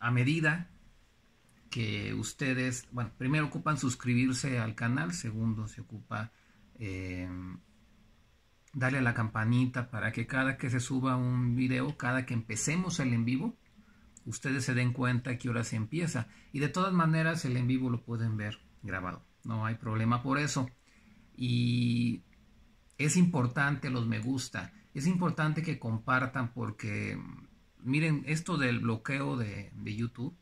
a medida que ustedes, bueno, primero ocupan suscribirse al canal, segundo se ocupa em, darle a la campanita para que cada que se suba un video, cada que empecemos el en vivo, ustedes se den cuenta a qué hora se empieza. Y de todas maneras el en vivo lo pueden ver grabado, no hay problema por eso. Y es importante los me gusta, es importante que compartan porque miren, esto del bloqueo de, YouTube,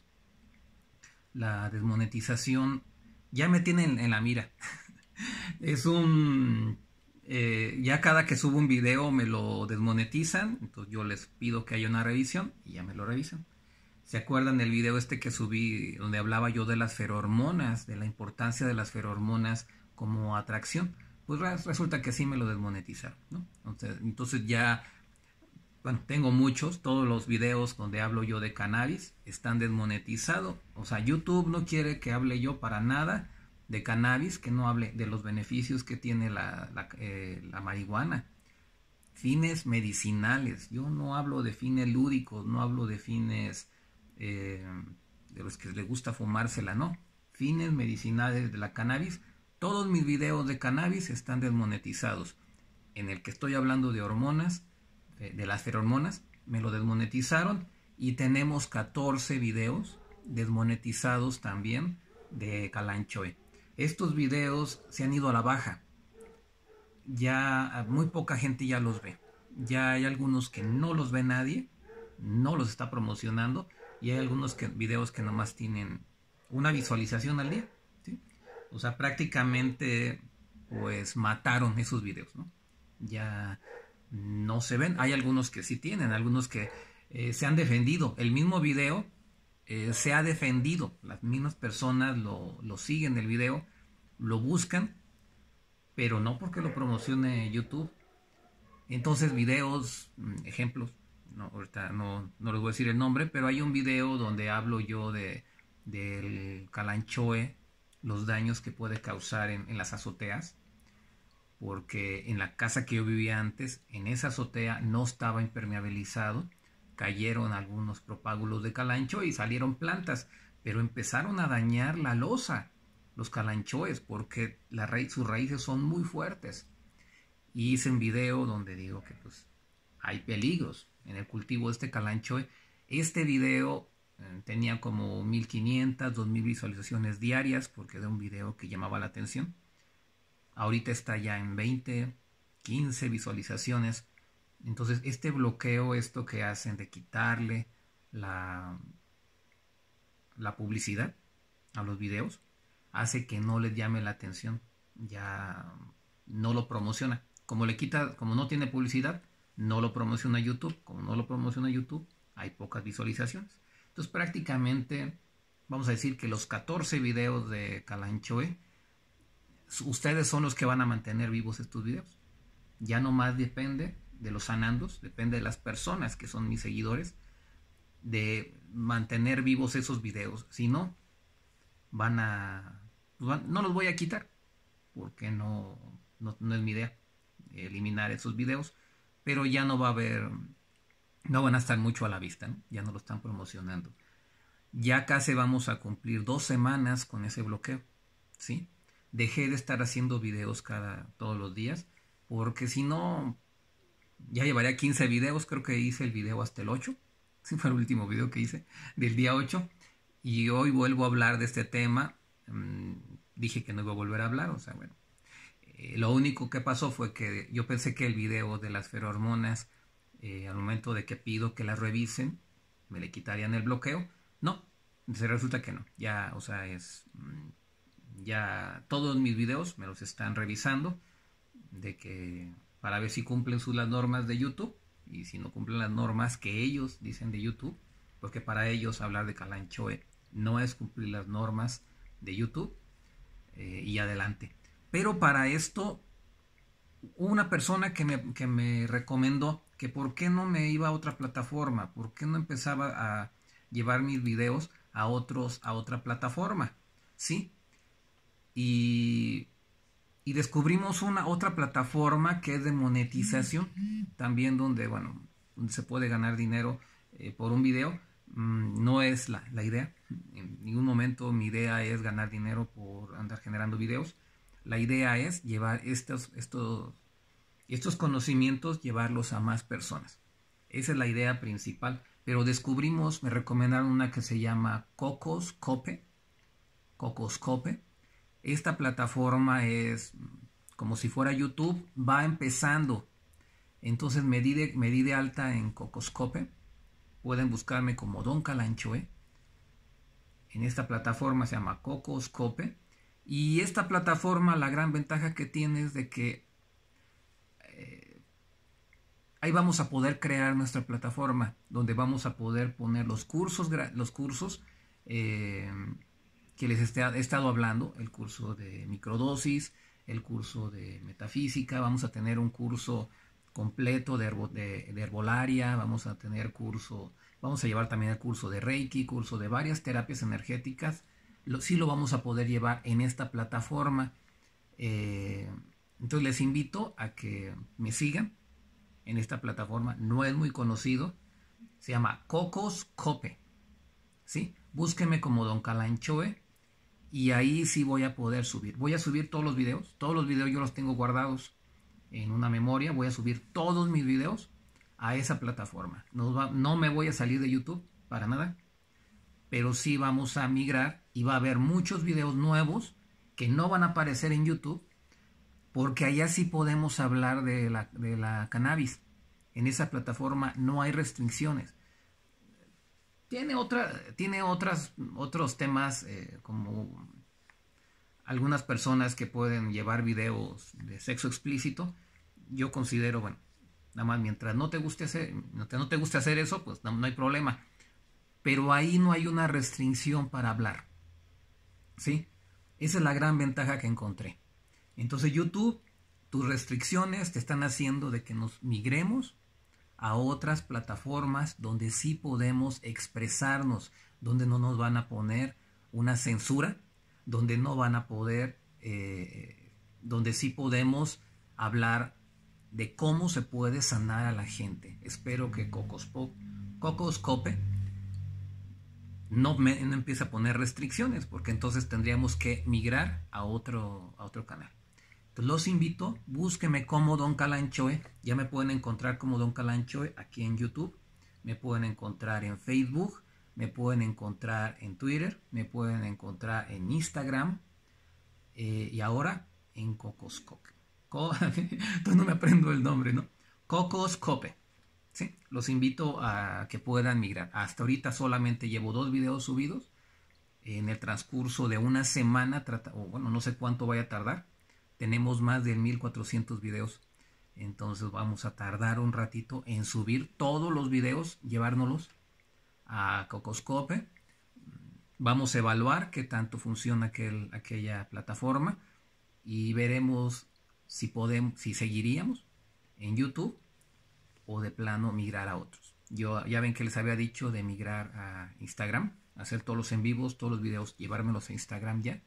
la desmonetización, ya me tienen en la mira. es un eh, ya cada que subo un video me lo desmonetizan, entonces yo les pido que haya una revisión y ya me lo revisan. ¿Se acuerdan del video este que subí donde hablaba yo de las feromonas, de la importancia de las feromonas como atracción? Pues resulta que sí me lo desmonetizaron, ¿no? entonces ya bueno, tengo muchos, todos los videos donde hablo yo de cannabis están desmonetizados. O sea, YouTube no quiere que hable yo para nada de cannabis, que no hable de los beneficios que tiene la, eh, marihuana. Fines medicinales, yo no hablo de fines lúdicos, no hablo de fines eh, de los que le gusta fumársela, no. Fines medicinales de la cannabis, todos mis videos de cannabis están desmonetizados. En el que estoy hablando de hormonas, eh, de, las feromonas, me lo desmonetizaron y tenemos 14 videos desmonetizados también de Calanchoe. Estos videos se han ido a la baja. Ya ah, muy poca gente ya los ve. Ya hay algunos que no los ve nadie, no los está promocionando y hay algunos videos que nomás tienen una visualización al día. O sea, prácticamente pues mataron esos videos, ¿no? Ya no se ven. Hay algunos que sí tienen, algunos que eh, se han defendido. El mismo video eh, se ha defendido. Las mismas personas lo, siguen el video, lo buscan, pero no porque lo promocione YouTube. Entonces videos, mm, ejemplos, no, ahorita no, les voy a decir el nombre, pero hay un video donde hablo yo de del calanchoe, los daños que puede causar en las azoteas porque en la casa que yo vivía antes, en esa azotea no estaba impermeabilizado, cayeron algunos propágulos de calancho y salieron plantas, pero empezaron a dañar la losa, los calanchoes, porque sus raíces son muy fuertes. Y hice un video donde digo que pues hay peligros en el cultivo de este calanchoe. Este video eh, tenía como 1500, 2000 visualizaciones diarias porque era un video que llamaba la atención. Ahorita está ya en 20, 15 visualizaciones. Entonces, este bloqueo, esto que hacen de quitarle la, la publicidad a los videos, hace que no les llame la atención. Ya no lo promociona. Como le quita, como no tiene publicidad, no lo promociona YouTube. Como no lo promociona YouTube, hay pocas visualizaciones. Entonces, prácticamente, vamos a decir que los 14 videos de Calanchoe ustedes son los que van a mantener vivos estos videos. Ya no más depende de los sanandos, depende de las personas que son mis seguidores, de mantener vivos esos videos. Si no, van a... Pues no los voy a quitar, porque no, no, es mi idea eliminar esos videos, pero ya no va a haber, no van a estar mucho a la vista, ya no lo están promocionando. Ya casi vamos a cumplir dos semanas con ese bloqueo, ¿sí? dejé de estar haciendo videos cada todos los días, porque si no, ya llevaría 15 videos, creo que hice el video hasta el 8, si fue el último video que hice, del día 8, y hoy vuelvo a hablar de este tema, mm, dije que no iba a volver a hablar, o sea, bueno, eh, lo único que pasó fue que yo pensé que el video de las feromonas, eh, al momento de que pido que las revisen, me le quitarían el bloqueo, no, se resulta que no, ya, o sea, es... Mm, ya todos mis videos me los están revisando de que para ver si cumplen sus las normas de YouTube y si no cumplen las normas que ellos dicen de YouTube, porque para ellos hablar de Calanchoe eh, no es cumplir las normas de YouTube eh, y adelante. Pero para esto, una persona que me, recomendó que por qué no me iba a otra plataforma, por qué no empezaba a llevar mis videos a otros, a otra plataforma, ¿sí? y, descubrimos una otra plataforma que es de monetización, también donde, bueno, se puede ganar dinero eh, por un video. Mm, no es la, idea. En ningún momento mi idea es ganar dinero por andar generando videos. La idea es llevar estos, estos, estos conocimientos, llevarlos a más personas. Esa es la idea principal. Pero descubrimos, me recomendaron una que se llama Cocoscope. Cocoscope. Esta plataforma es como si fuera YouTube, va empezando. Entonces me di de, me de alta en Cocoscope. Pueden buscarme como Don Calanchoe. En esta plataforma se llama Cocoscope. Y esta plataforma, la gran ventaja que tiene es de que eh, ahí vamos a poder crear nuestra plataforma, donde vamos a poder poner los cursos, los cursos eh, que les he estado hablando, el curso de microdosis, el curso de metafísica, vamos a tener un curso completo de, herbolaria, vamos a tener curso, vamos a llevar también el curso de Reiki, curso de varias terapias energéticas, sí lo vamos a poder llevar en esta plataforma. Eh, entonces les invito a que me sigan en esta plataforma, no es muy conocido, se llama Cocos Cope, ¿sí? Búsquenme como Don Calanchoe y ahí sí voy a poder subir. Voy a subir todos los videos, todos los videos yo los tengo guardados en una memoria, voy a subir todos mis videos a esa plataforma. No, me voy a salir de YouTube para nada, pero sí vamos a migrar y va a haber muchos videos nuevos que no van a aparecer en YouTube porque allá sí podemos hablar de la, de la cannabis. En esa plataforma no hay restricciones. Tiene, otra, tiene otras, otros temas eh, como algunas personas que pueden llevar videos de sexo explícito. Yo considero, bueno, nada más mientras no te guste hacer, no te guste hacer eso, pues no, no hay problema. Pero ahí no hay una restricción para hablar. ¿Sí? Esa es la gran ventaja que encontré. Entonces YouTube, tus restricciones te están haciendo de que nos migremos a otras plataformas donde sí podemos expresarnos, donde no nos van a poner una censura, donde no van a poder, eh, donde sí podemos hablar de cómo se puede sanar a la gente. Espero que Cocoscope no, me, empiece a poner restricciones, porque entonces tendríamos que migrar a otro, a otro canal los invito, búsqueme como Don Calanchoe. Ya me pueden encontrar como Don Calanchoe aquí en YouTube. Me pueden encontrar en Facebook. Me pueden encontrar en Twitter. Me pueden encontrar en Instagram. Eh, y ahora en Cocoscope. Entonces no me aprendo el nombre, ¿no? Cocoscope. ¿sí? Los invito a que puedan migrar. Hasta ahorita solamente llevo dos videos subidos. En el transcurso de una semana, bueno, no sé cuánto vaya a tardar tenemos más de 1400 videos. Entonces vamos a tardar un ratito en subir todos los videos, llevárnoslos a Cocoscope. Vamos a evaluar qué tanto funciona aquel, aquella plataforma y veremos si podemos, si seguiríamos en YouTube o de plano migrar a otros. Yo ya ven que les había dicho de migrar a Instagram, hacer todos los en vivos, todos los videos, llevármelos a Instagram ya.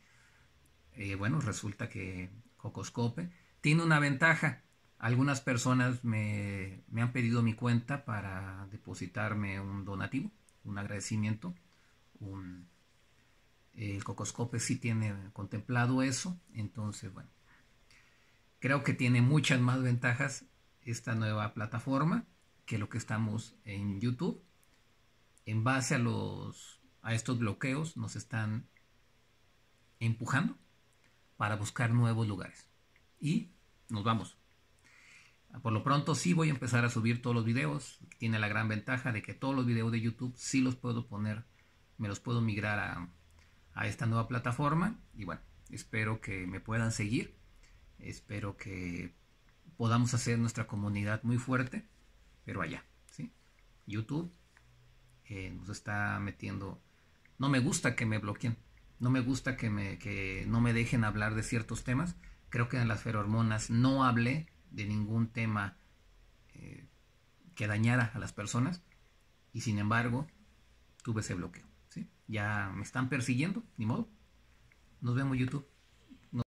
Eh, bueno, resulta que Cocoscope, tiene una ventaja. Algunas personas me, han pedido mi cuenta para depositarme un donativo, un agradecimiento. el Cocoscope sí tiene contemplado eso. Entonces, bueno, creo que tiene muchas más ventajas esta nueva plataforma que lo que estamos en YouTube. En base a los a estos bloqueos nos están empujando para buscar nuevos lugares. Y nos vamos. Por lo pronto sí voy a empezar a subir todos los videos. Tiene la gran ventaja de que todos los videos de YouTube sí los puedo poner, me los puedo migrar a, esta nueva plataforma. Y bueno, espero que me puedan seguir. Espero que podamos hacer nuestra comunidad muy fuerte, pero allá. YouTube eh, nos está metiendo... No me gusta que me bloqueen no me gusta que, me, que no me dejen hablar de ciertos temas. Creo que en las feromonas no hablé de ningún tema eh, que dañara a las personas y sin embargo tuve ese bloqueo. ¿sí? Ya me están persiguiendo, ni modo. Nos vemos YouTube.